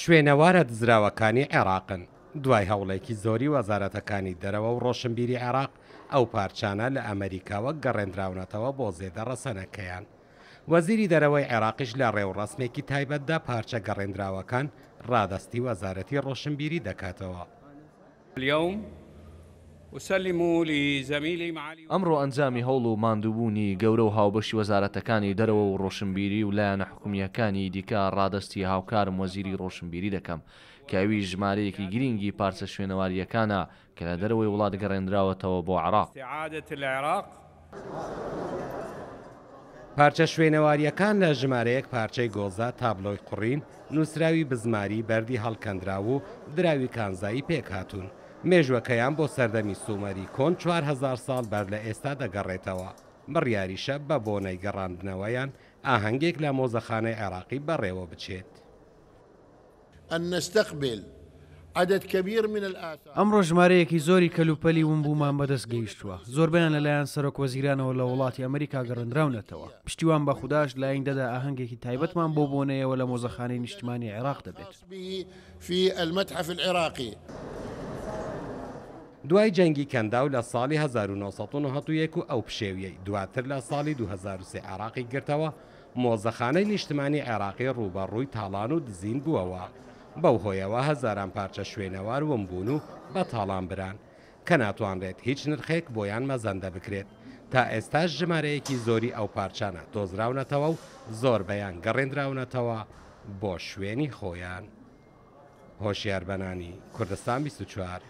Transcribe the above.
شوێنەوارە دزراوەکانی عێراقن دوای هەوڵێکی زۆری وەزارەتەکانی دەرەوە و ڕۆشنبیری عێراق ئەو پارچانە لە ئەمریکاوە گەڕێنراونەتەوە بۆ زێدە ڕەسەنەکەیان وەزیری دەرەوەی عێراقیش لە ڕێوڕسمێکی تایبەتدا پارچە گەڕێنراوەکان ڕادستی وەزارەتی ڕۆشنبیری دەکاتەوە. اليوم ئەمڕۆ ئەنجامی هەوڵ و ماندووبوونی گەورە و هاوبەشی وەزارەتەکانی دەرەوە و ڕۆشنبیری و لایەنە حکومیەکانی دیکە ڕادستی هاوکارم وەزیری ڕۆشنبیری دەکەم کاوی ژمارەیەکی گرنگی پارچە شوێنەواریەکانە کە لە دەرەوەی وڵات گەڕێنراوەتەوە بۆ عراق پارچە شوێنەواریەکان لە ژمارەیەک پارچەی گۆزا تابلۆی قڕین نووسراوی بزماری بەردی هەڵکەندرا و دراوی کانزایی پێک هاتوون. مێژوەکەیان بۆ سەردەمی سومەری کۆن 4هزار ساڵ بەر لە ئێستا دەگەڕێتەوە بڕیاریشە بە بۆنەی گەڕاندنەوەیان ئاهەنگێک لە مۆزەخانەی عێراقی بەڕێوە بچێت. أن نستقبل عدد كبير من الآثار ئەمڕۆ ژمارەیەکی زۆری کەلوپەلی ونبوومان بەدەست گەیشتووە زۆربیان لەلایەن سەرۆک وەزیرانەوە لە وڵاتی ئەمریکا گەڕندراونەتەوە پشتیوان بە خودداش لایەن دەدا ئاهەنگێکی تایبەتمان بۆ بۆنەیەوە لە مۆزەخانەی نیشتمانی عێراق دەبێت في المتحف العراقي دوای جەنگی کەندا و لە ساڵی 1970 و ئەو پشێویەی دواتر لە ساڵی 2023 عراقی گرتەوە مۆزەخانەی نیشتمانی عێراقی ڕوبەڕووی تاڵان و دزین بووەوە بەو هۆیەوە هەزاران پارچە شوێنەوار وم بوون و بە تاڵان بران کە ناتوانرێت هیچ نرخێک بۆیان مەزەندە بکرێت تا ئێستاش ژمارەیەکی زۆری ئەو پارچانە دۆزراونەتەوە و زۆر بەیان گەڕێنراونەتەوە بۆ شوێنی خۆیان هۆشیاربەنانی کوردستان 24